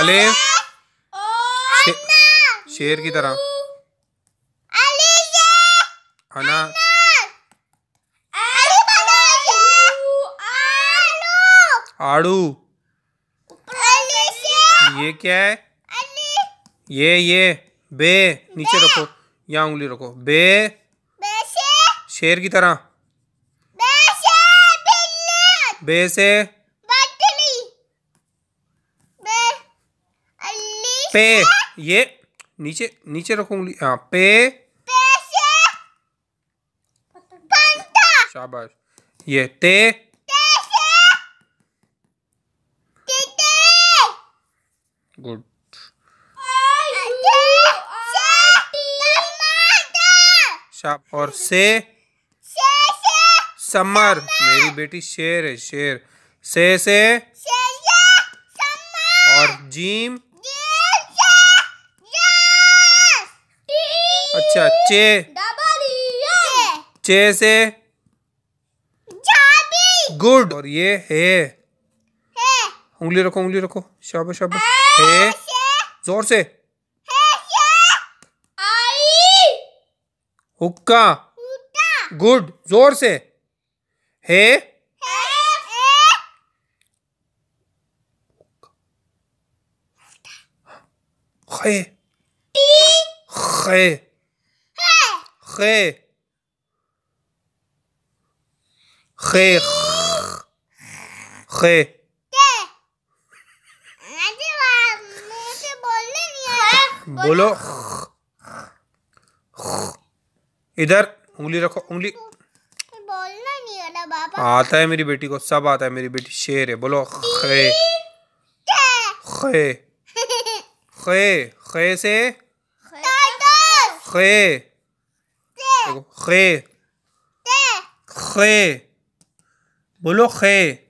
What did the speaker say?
अलिफ शेर की तरह अना आड़ू ये क्या है ये ये बे नीचे रखो या उंगली रखो बे शेर की तरह बे से पे ये नीचे नीचे रखूंगी हाँ पे शाबाश ये ते गुड शाप और से समर मेरी बेटी शेर है शेर से से और जीम अच्छा चे चे से गुड और ये हे उंगली रखो उंगली रखो शाबाश शाबाश हे जोर से हुक्का गुड जोर से हे खे खे खे खे खे बोलो इधर उंगली रखो उंगली आता है मेरी बेटी को सब आता है मेरी बेटी शेर है बोलो खे खे खे खे से खे G. G. G. Boludo G.